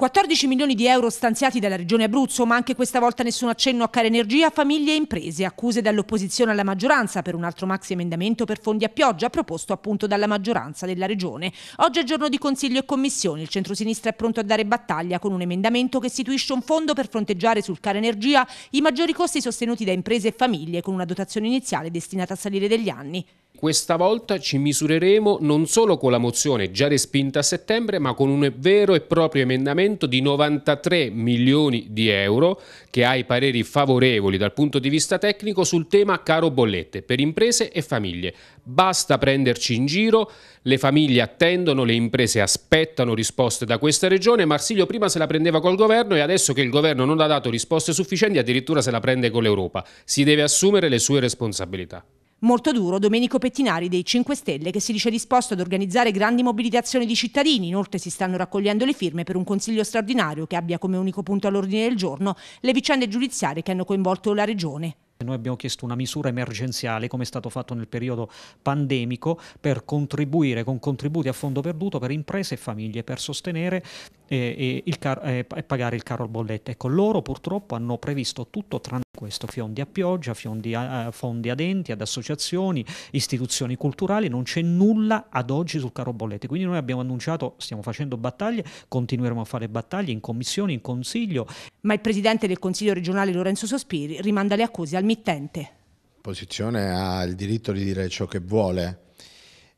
14 milioni di euro stanziati dalla Regione Abruzzo, ma anche questa volta nessun accenno a care energia, famiglie e imprese, accuse dall'opposizione alla maggioranza per un altro maxi emendamento per fondi a pioggia proposto appunto dalla maggioranza della Regione. Oggi è giorno di Consiglio e Commissione, il centrosinistra è pronto a dare battaglia con un emendamento che istituisce un fondo per fronteggiare sul care energia i maggiori costi sostenuti da imprese e famiglie con una dotazione iniziale destinata a salire degli anni. Questa volta ci misureremo non solo con la mozione già respinta a settembre, ma con un vero e proprio emendamento investimento di 93 milioni di euro che ha i pareri favorevoli dal punto di vista tecnico sul tema caro bollette per imprese e famiglie. Basta prenderci in giro, le famiglie attendono, le imprese aspettano risposte da questa regione. Marsilio prima se la prendeva col governo e adesso che il governo non ha dato risposte sufficienti addirittura se la prende con l'Europa. Si deve assumere le sue responsabilità. Molto duro Domenico Pettinari dei 5 Stelle che si dice disposto ad organizzare grandi mobilitazioni di cittadini, inoltre si stanno raccogliendo le firme per un consiglio straordinario che abbia come unico punto all'ordine del giorno le vicende giudiziarie che hanno coinvolto la regione. Noi abbiamo chiesto una misura emergenziale, come è stato fatto nel periodo pandemico, per contribuire con contributi a fondo perduto per imprese e famiglie, per sostenere eh, e eh, eh, eh, pagare il caro al bollette. Ecco, loro purtroppo hanno previsto tutto tranne questo, fiondi a pioggia, eh, fondi a, fondi ad enti, ad associazioni, istituzioni culturali, non c'è nulla ad oggi sul caro bollette. Quindi noi abbiamo annunciato, stiamo facendo battaglie, continueremo a fare battaglie in commissione, in consiglio. Ma il Presidente del Consiglio regionale Lorenzo Sospiri rimanda le accuse al mittente. L'opposizione ha il diritto di dire ciò che vuole.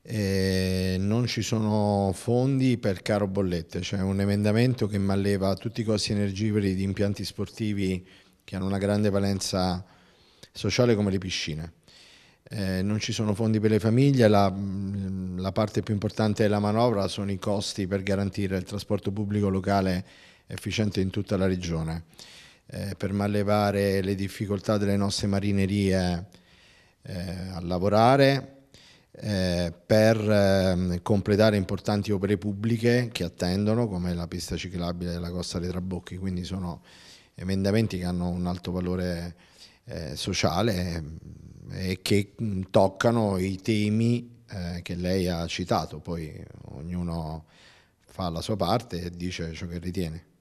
Eh, non ci sono fondi per caro bollette, c'è cioè un emendamento che malleva tutti i costi energivori di impianti sportivi che hanno una grande valenza sociale come le piscine. Eh, non ci sono fondi per le famiglie, la, mm, la, parte più importante della manovra sono i costi per garantire il trasporto pubblico locale efficiente in tutta la regione, eh, per mallevare le difficoltà delle nostre marinerie eh, a lavorare, eh, per ehm, completare importanti opere pubbliche che attendono come la pista ciclabile della costa dei Trabocchi, quindi sono emendamenti che hanno un alto valore eh, sociale mm, e che mm, toccano i temi eh, che lei ha citato, poi ognuno fa la sua parte e dice ciò che ritiene.